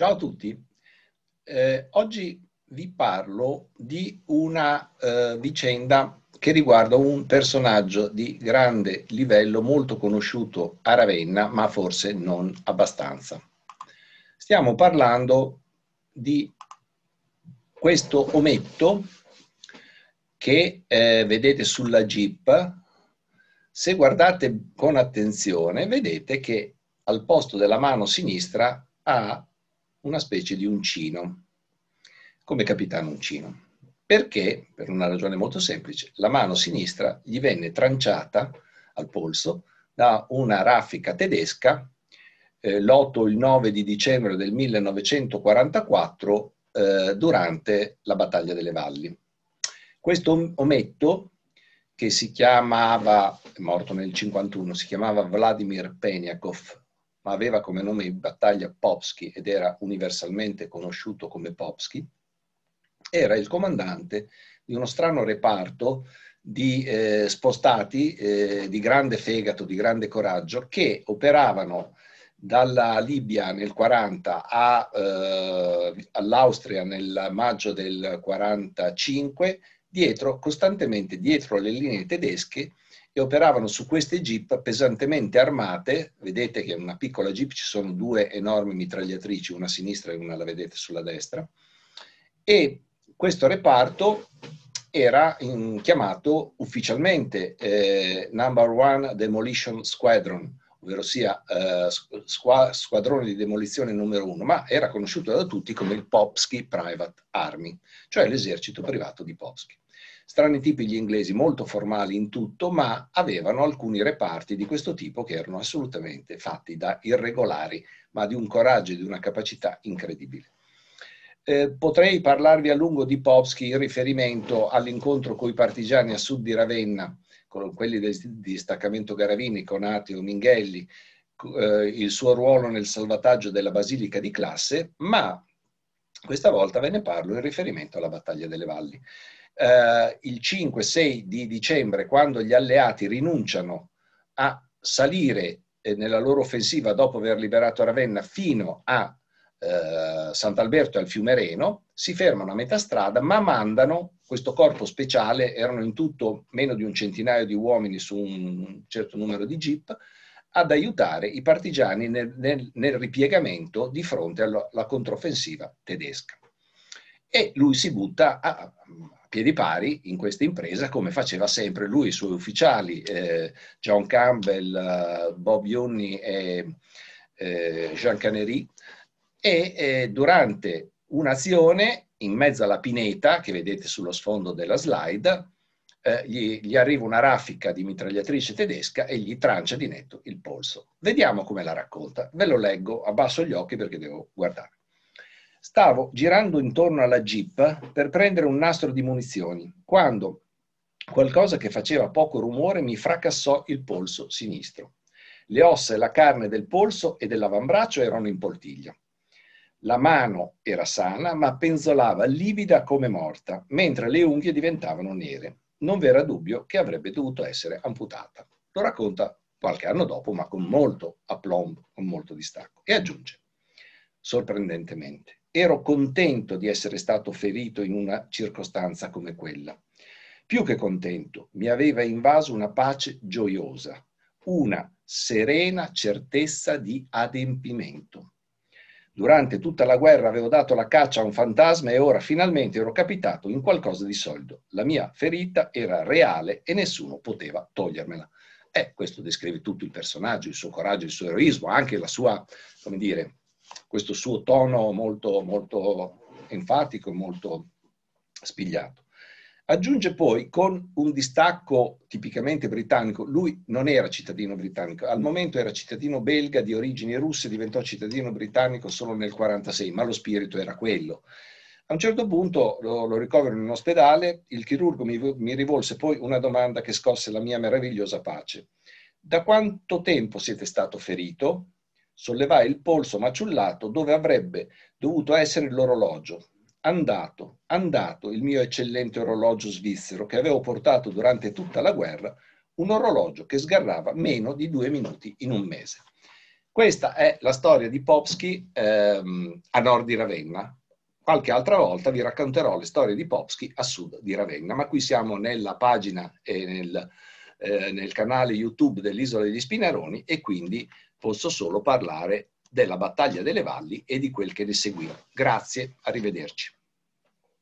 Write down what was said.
Ciao a tutti. Eh, oggi vi parlo di una eh, vicenda che riguarda un personaggio di grande livello, molto conosciuto a Ravenna, ma forse non abbastanza. Stiamo parlando di questo ometto che eh, vedete sulla Jeep. Se guardate con attenzione, vedete che al posto della mano sinistra ha una specie di uncino, come capitano uncino, perché, per una ragione molto semplice, la mano sinistra gli venne tranciata al polso da una raffica tedesca eh, l'8 il 9 di dicembre del 1944 eh, durante la battaglia delle valli. Questo ometto, che si chiamava, morto nel 1951, si chiamava Vladimir Peniakov, ma aveva come nome in battaglia Popsky ed era universalmente conosciuto come Popsky, era il comandante di uno strano reparto di eh, spostati eh, di grande fegato, di grande coraggio, che operavano dalla Libia nel 40 a, eh, all'Austria nel maggio del 45, dietro, costantemente dietro le linee tedesche, che operavano su queste jeep pesantemente armate. Vedete che in una piccola jeep ci sono due enormi mitragliatrici, una a sinistra e una la vedete sulla destra. E questo reparto era in, chiamato ufficialmente eh, Number One Demolition Squadron, ovvero sia eh, squadrone di demolizione numero uno, ma era conosciuto da tutti come il Popsky Private Army, cioè l'esercito privato di Popsky. Strani tipi gli inglesi, molto formali in tutto, ma avevano alcuni reparti di questo tipo che erano assolutamente fatti da irregolari, ma di un coraggio e di una capacità incredibile. Eh, potrei parlarvi a lungo di Popsky in riferimento all'incontro con i partigiani a sud di Ravenna con quelli del staccamento Garavini, Conatio, Minghelli, eh, il suo ruolo nel salvataggio della Basilica di classe, ma questa volta ve ne parlo in riferimento alla battaglia delle valli. Eh, il 5-6 di dicembre, quando gli alleati rinunciano a salire eh, nella loro offensiva dopo aver liberato Ravenna fino a eh, Sant'Alberto e al fiume Reno, si fermano a metà strada ma mandano questo corpo speciale, erano in tutto meno di un centinaio di uomini su un certo numero di jeep, ad aiutare i partigiani nel, nel, nel ripiegamento di fronte alla, alla, controffensiva tedesca. E lui si butta a, a piedi pari in questa impresa, come faceva sempre lui, e i suoi ufficiali, eh, John Campbell, eh, Bob Ionni e eh, Jean Caneri, e eh, durante un'azione in mezzo alla pineta che vedete sullo sfondo della slide eh, gli, gli, arriva una raffica di mitragliatrice tedesca e gli trancia di netto il polso. Vediamo come la racconta. Ve lo leggo, abbasso gli occhi perché devo guardare. Stavo girando intorno alla jeep per prendere un nastro di munizioni quando qualcosa che faceva poco rumore mi fracassò il polso sinistro. Le ossa e la carne del polso e dell'avambraccio erano in poltiglia. La mano era sana, ma penzolava livida come morta, mentre le unghie diventavano nere. Non v'era dubbio che avrebbe dovuto essere amputata. Lo racconta qualche anno dopo, ma con molto aplomb, con molto distacco. E aggiunge, sorprendentemente, ero contento di essere stato ferito in una circostanza come quella. Più che contento, mi aveva invaso una pace gioiosa, una serena certezza di adempimento. Durante tutta la guerra avevo dato la caccia a un fantasma e ora finalmente ero capitato in qualcosa di solido. La mia ferita era reale e nessuno poteva togliermela. Eh, questo descrive tutto il personaggio, il suo coraggio, il suo eroismo, anche la sua, come dire, questo suo tono molto, molto enfatico, molto spigliato. Aggiunge poi con un distacco tipicamente britannico, lui non era cittadino britannico, al momento era cittadino belga di origini russe, diventò cittadino britannico solo nel 1946, ma lo spirito era quello. A un certo punto lo, lo ricovero in ospedale, il chirurgo mi, mi rivolse poi una domanda che scosse la mia meravigliosa pace. Da quanto tempo siete stato ferito? Sollevai il polso maciullato dove avrebbe dovuto essere l'orologio andato, andato il mio eccellente orologio svizzero che avevo portato durante tutta la guerra, un orologio che sgarrava meno di due minuti in un mese. Questa è la storia di Popsky ehm, a nord di Ravenna. Qualche altra volta vi racconterò le storie di Popsky a sud di Ravenna, ma qui siamo nella pagina e nel, eh, nel canale YouTube dell'Isola degli Spinaroni e quindi posso solo parlare della battaglia delle valli e di quel che ne seguiva. Grazie, arrivederci.